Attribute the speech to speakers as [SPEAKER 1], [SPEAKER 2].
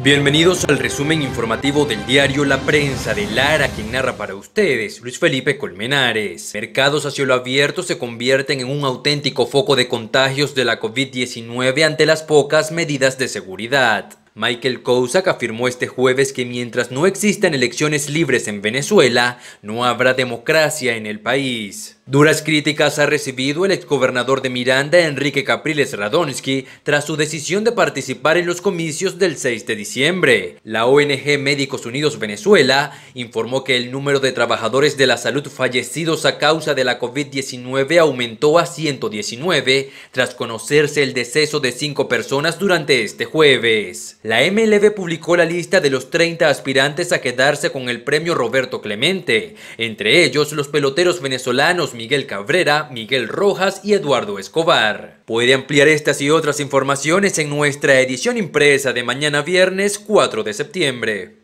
[SPEAKER 1] Bienvenidos al resumen informativo del diario La Prensa de Lara, quien narra para ustedes Luis Felipe Colmenares. Mercados a cielo abierto se convierten en un auténtico foco de contagios de la COVID-19 ante las pocas medidas de seguridad. Michael Kousak afirmó este jueves que mientras no existan elecciones libres en Venezuela, no habrá democracia en el país. Duras críticas ha recibido el exgobernador de Miranda, Enrique Capriles Radonsky, tras su decisión de participar en los comicios del 6 de diciembre. La ONG Médicos Unidos Venezuela informó que el número de trabajadores de la salud fallecidos a causa de la COVID-19 aumentó a 119 tras conocerse el deceso de cinco personas durante este jueves. La MLB publicó la lista de los 30 aspirantes a quedarse con el premio Roberto Clemente, entre ellos los peloteros venezolanos Miguel Cabrera, Miguel Rojas y Eduardo Escobar. Puede ampliar estas y otras informaciones en nuestra edición impresa de mañana viernes 4 de septiembre.